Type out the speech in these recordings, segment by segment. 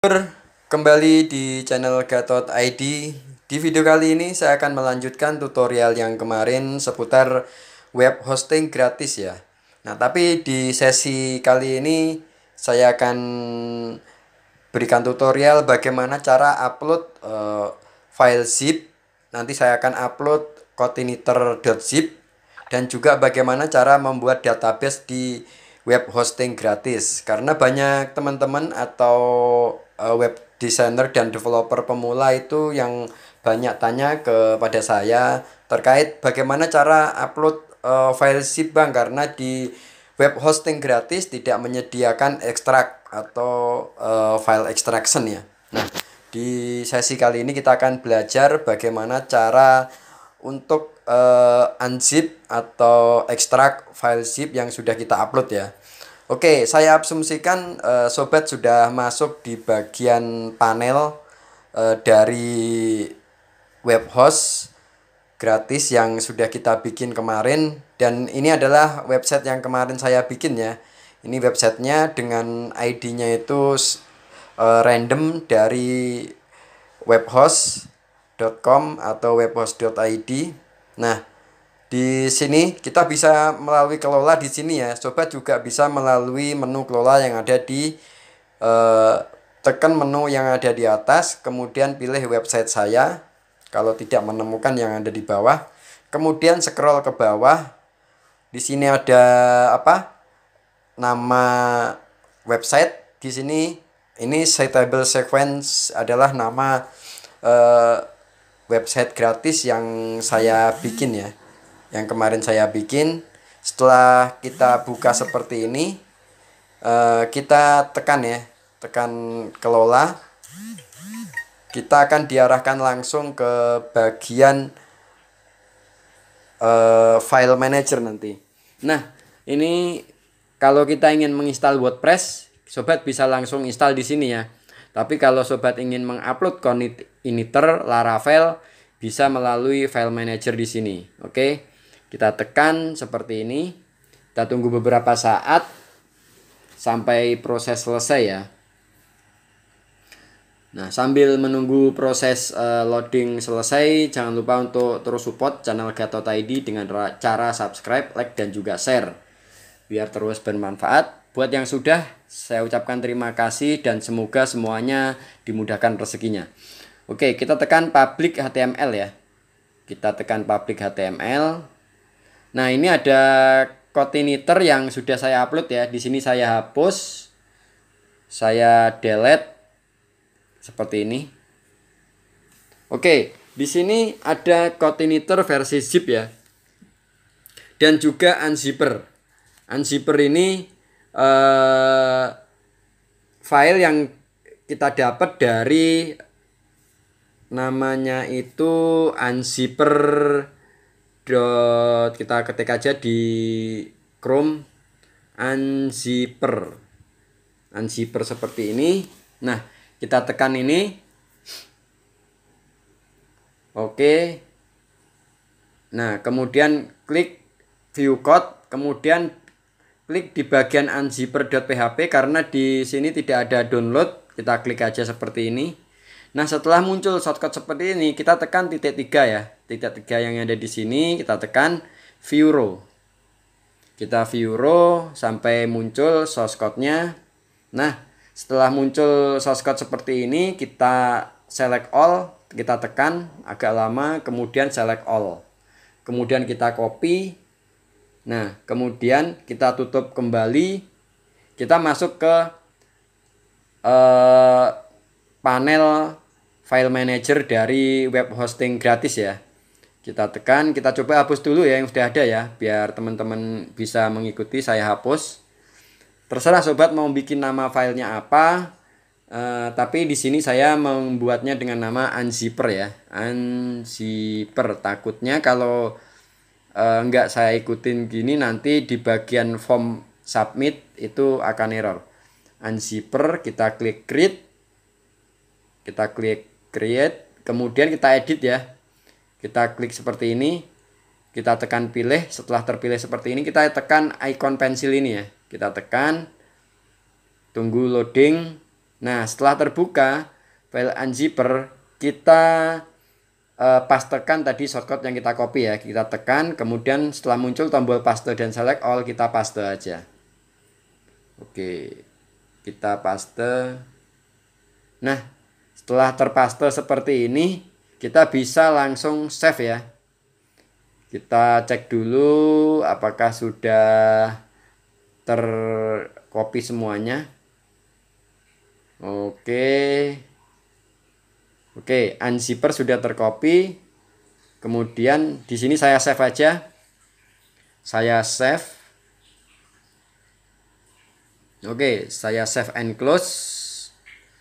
Kembali di channel Gatot ID Di video kali ini saya akan melanjutkan tutorial yang kemarin seputar web hosting gratis ya Nah tapi di sesi kali ini saya akan berikan tutorial bagaimana cara upload uh, file zip Nanti saya akan upload zip Dan juga bagaimana cara membuat database di web hosting gratis karena banyak teman-teman atau uh, web designer dan developer pemula itu yang banyak tanya kepada saya terkait bagaimana cara upload uh, file zip bang karena di web hosting gratis tidak menyediakan ekstrak atau uh, file extraction ya. Nah, di sesi kali ini kita akan belajar bagaimana cara untuk uh, unzip atau ekstrak file zip yang sudah kita upload ya. Oke, saya asumsikan uh, sobat sudah masuk di bagian panel uh, dari web host gratis yang sudah kita bikin kemarin dan ini adalah website yang kemarin saya bikin ya. Ini websitenya dengan ID-nya itu uh, random dari webhost.com atau webhost.id. Nah, di sini kita bisa melalui kelola di sini ya. Sobat juga bisa melalui menu kelola yang ada di eh, tekan menu yang ada di atas, kemudian pilih website saya. Kalau tidak menemukan yang ada di bawah, kemudian scroll ke bawah. Di sini ada apa? Nama website. Di sini ini Citable Sequence adalah nama eh, website gratis yang saya bikin ya yang kemarin saya bikin setelah kita buka seperti ini eh, kita tekan ya tekan kelola kita akan diarahkan langsung ke bagian uh, file manager nanti nah ini kalau kita ingin menginstal WordPress sobat bisa langsung install di sini ya tapi kalau sobat ingin mengupload konit initer Laravel bisa melalui file manager di sini. Oke. Okay? Kita tekan seperti ini. Kita tunggu beberapa saat sampai proses selesai ya. Nah, sambil menunggu proses uh, loading selesai, jangan lupa untuk terus support channel Gatot ID dengan cara subscribe, like, dan juga share. Biar terus bermanfaat. Buat yang sudah, saya ucapkan terima kasih dan semoga semuanya dimudahkan rezekinya. Oke, kita tekan public HTML ya. Kita tekan public HTML. Nah, ini ada kotiniter yang sudah saya upload ya. Di sini saya hapus. Saya delete seperti ini. Oke, di sini ada kotiniter versi zip ya. Dan juga unzipper. Unzipper ini eh, file yang kita dapat dari namanya itu unzipper dot kita ketik aja di Chrome unzipper unzipper seperti ini nah kita tekan ini oke nah kemudian klik view code kemudian klik di bagian unzipper.php karena di sini tidak ada download kita klik aja seperti ini nah setelah muncul shortcut seperti ini kita tekan titik tiga ya titik tiga yang ada di sini kita tekan view row kita view row sampai muncul source code-nya. Nah, setelah muncul source code seperti ini, kita select all, kita tekan agak lama, kemudian select all. Kemudian kita copy. Nah, kemudian kita tutup kembali. Kita masuk ke eh, panel file manager dari web hosting gratis ya kita tekan kita coba hapus dulu ya yang sudah ada ya biar teman-teman bisa mengikuti saya hapus terserah sobat mau bikin nama filenya apa uh, tapi di sini saya membuatnya dengan nama unzipper ya unzipper takutnya kalau uh, nggak saya ikutin gini nanti di bagian form submit itu akan error unzipper kita klik create kita klik create kemudian kita edit ya kita klik seperti ini. Kita tekan pilih. Setelah terpilih seperti ini, kita tekan icon pensil ini ya. Kita tekan. Tunggu loading. Nah, setelah terbuka, file unzipper, kita uh, eh, pastekan tadi shortcut yang kita copy ya. Kita tekan, kemudian setelah muncul tombol paste dan select all, kita paste aja. Oke, kita paste. Nah, setelah terpaste seperti ini, kita bisa langsung save ya kita cek dulu apakah sudah tercopy semuanya oke oke unzipper sudah tercopy kemudian di sini saya save aja saya save oke saya save and close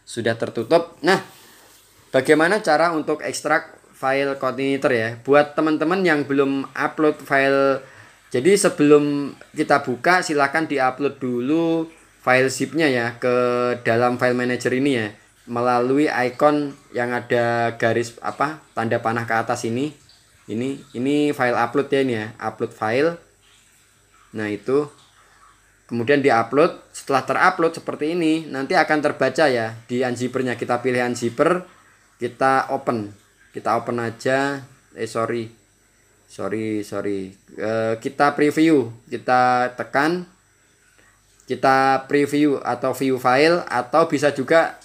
sudah tertutup nah Bagaimana cara untuk ekstrak file coordinator ya? Buat teman-teman yang belum upload file jadi sebelum kita buka silahkan diupload dulu file zipnya ya ke dalam file manager ini ya melalui icon yang ada garis apa tanda panah ke atas ini ini ini file upload ya ini ya upload file nah itu kemudian diupload setelah terupload seperti ini nanti akan terbaca ya di unzippernya kita pilih unzipper kita open kita open aja eh sorry sorry sorry eh, kita preview kita tekan kita preview atau view file atau bisa juga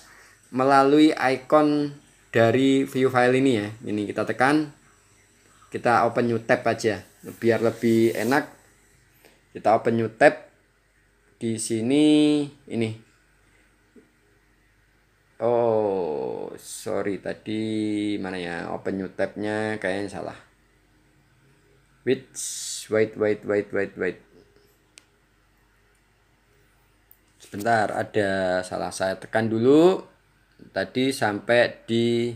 melalui icon dari view file ini ya ini kita tekan kita open new tab aja biar lebih enak kita open new tab di sini ini oh sorry tadi mana ya open new tabnya kayaknya salah which wait wait wait wait wait sebentar ada salah saya tekan dulu tadi sampai di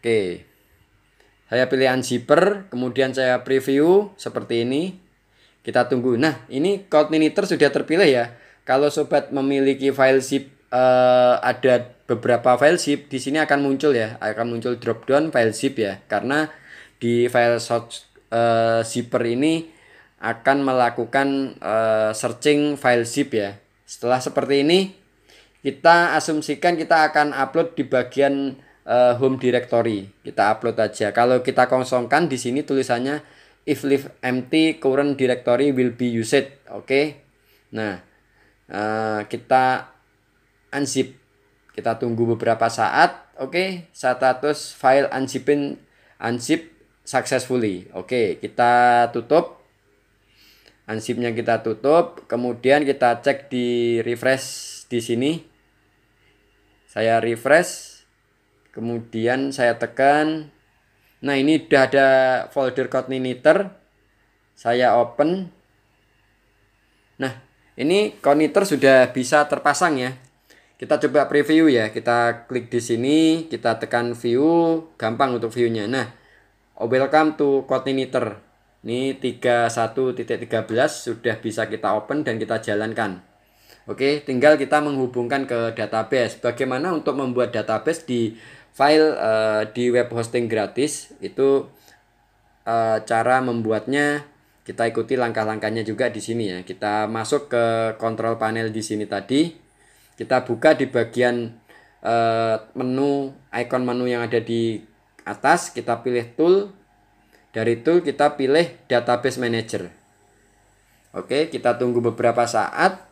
oke saya pilih unzipper kemudian saya preview seperti ini kita tunggu nah ini code miniter sudah terpilih ya kalau sobat memiliki file zip uh, ada beberapa file zip di sini akan muncul ya akan muncul drop down file zip ya karena di file search eh, uh, zipper ini akan melakukan uh, searching file zip ya setelah seperti ini kita asumsikan kita akan upload di bagian uh, home directory kita upload aja kalau kita kosongkan di sini tulisannya if leave empty current directory will be used oke okay? nah uh, kita unzip. Kita tunggu beberapa saat. Oke, okay. status file unzipin unzip successfully. Oke, okay. kita tutup. Unzipnya kita tutup, kemudian kita cek di refresh di sini. Saya refresh, kemudian saya tekan. Nah, ini sudah ada folder code coordinator. Saya open. Nah, ini koniter sudah bisa terpasang ya kita coba preview ya. Kita klik di sini, kita tekan view, gampang untuk viewnya. nya Nah, oh, welcome to coordinator. Ini 31.13 sudah bisa kita open dan kita jalankan. Oke, tinggal kita menghubungkan ke database. Bagaimana untuk membuat database di file uh, di web hosting gratis? Itu uh, cara membuatnya kita ikuti langkah-langkahnya juga di sini ya. Kita masuk ke kontrol panel di sini tadi. Kita buka di bagian uh, menu icon menu yang ada di atas, kita pilih tool. Dari tool kita pilih database manager. Oke, kita tunggu beberapa saat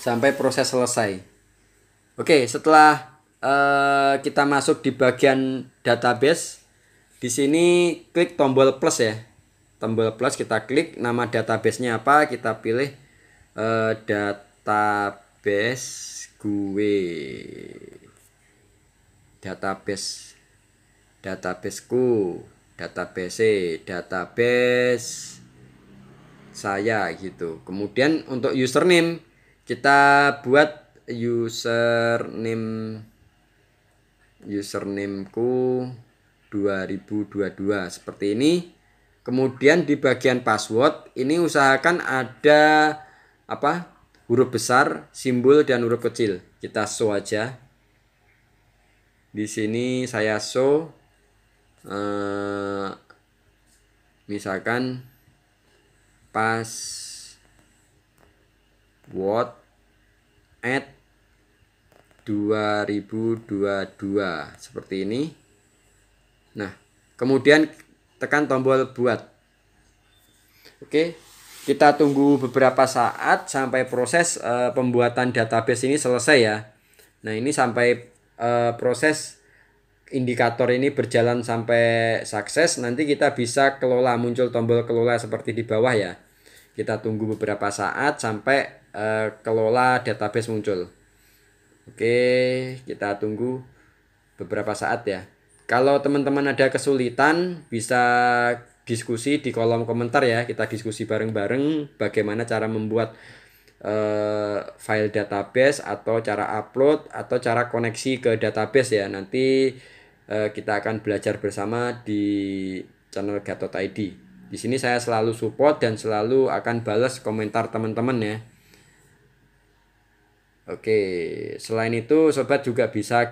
sampai proses selesai. Oke, setelah uh, kita masuk di bagian database, di sini klik tombol plus ya tombol plus kita klik nama databasenya apa kita pilih uh, dat database gue database databaseku database database saya gitu kemudian untuk username kita buat username usernameku 2022 seperti ini kemudian di bagian password ini usahakan ada apa huruf besar, simbol dan huruf kecil. Kita show aja. Di sini saya show uh, misalkan pas what at 2022 seperti ini. Nah, kemudian tekan tombol buat. Oke, okay. Kita tunggu beberapa saat sampai proses uh, pembuatan database ini selesai ya. Nah, ini sampai uh, proses indikator ini berjalan sampai sukses, nanti kita bisa kelola muncul tombol kelola seperti di bawah ya. Kita tunggu beberapa saat sampai uh, kelola database muncul. Oke, kita tunggu beberapa saat ya. Kalau teman-teman ada kesulitan bisa diskusi di kolom komentar ya. Kita diskusi bareng-bareng bagaimana cara membuat uh, file database atau cara upload atau cara koneksi ke database ya. Nanti uh, kita akan belajar bersama di channel Gatot ID. Di sini saya selalu support dan selalu akan balas komentar teman-teman ya. Oke, selain itu sobat juga bisa